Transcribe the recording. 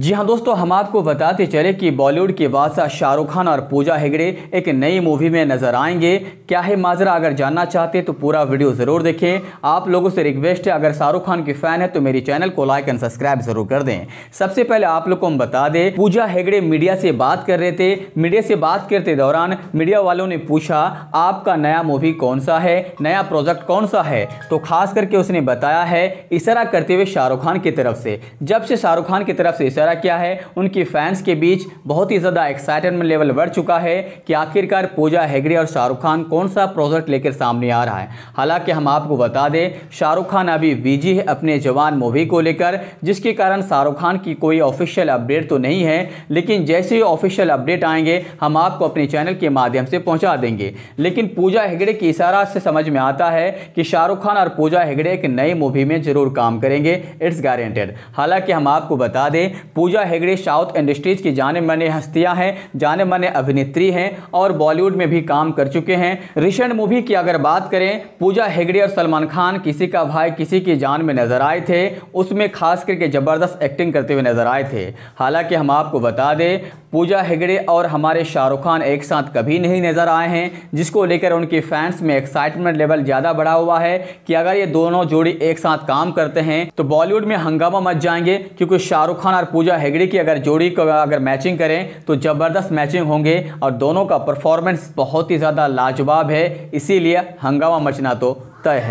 जी हाँ दोस्तों हम आपको बताते चले कि बॉलीवुड के बादशाह शाहरुख खान और पूजा हेगड़े एक नई मूवी में नज़र आएंगे क्या है माजरा अगर जानना चाहते तो पूरा वीडियो ज़रूर देखें आप लोगों से रिक्वेस्ट है अगर शाहरुख खान के फ़ैन है तो मेरे चैनल को लाइक एंड सब्सक्राइब ज़रूर कर दें सबसे पहले आप लोग को हम बता दें पूजा हेगड़े मीडिया से बात कर रहे थे मीडिया से बात करते दौरान मीडिया वालों ने पूछा आपका नया मूवी कौन सा है नया प्रोजेक्ट कौन सा है तो खास करके उसने बताया है इशारा करते हुए शाहरुख खान की तरफ से जब से शाहरुख खान की तरफ से इशारा किया है उनकी फैंस के बीच बहुत ही ज़्यादा एक्साइटमेंट लेवल बढ़ चुका है कि आखिरकार पूजा हेगड़े और शाहरुख खान कौन सा प्रोजेक्ट लेकर सामने आ रहा है हालांकि हम आपको बता दें शाहरुख खान अभी बिजी है अपने जवान मूवी को लेकर जिसके कारण शाहरुख खान की कोई ऑफिशियल अपडेट तो नहीं है लेकिन जैसे ही ऑफिशियल अपडेट आएंगे हम आपको अपने चैनल के माध्यम से पहुंचा देंगे लेकिन पूजा हेगड़े की इशारा से समझ में आता है कि शाहरुख खान और पूजा हेगड़े एक नई मूवी में जरूर काम करेंगे इट्स गारंटेड हालांकि हम आपको बता दें पूजा हेगड़े साउथ इंडस्ट्रीज़ की जाने माने हस्तियाँ हैं जाने माने अभिनेत्री हैं और बॉलीवुड में भी काम कर चुके हैं रिसेंट मूवी की अगर बात करें पूजा हेगड़े और सलमान खान किसी का भाई किसी की जान में नज़र आए थे उसमें खास करके ज़बरदस्त एक्टिंग करते हुए नज़र आए थे हालांकि हम आपको बता दें पूजा हेगड़े और हमारे शाहरुख खान एक साथ कभी नहीं नज़र आए हैं जिसको लेकर उनके फैंस में एक्साइटमेंट लेवल ज़्यादा बढ़ा हुआ है कि अगर ये दोनों जोड़ी एक साथ काम करते हैं तो बॉलीवुड में हंगामा मच जाएंगे क्योंकि शाहरुख खान और पूजा हेगड़े की अगर जोड़ी को अगर मैचिंग करें तो ज़बरदस्त मैचिंग होंगे और दोनों का परफॉर्मेंस बहुत ही ज़्यादा लाजवाब है इसीलिए हंगामा मचना तो तय है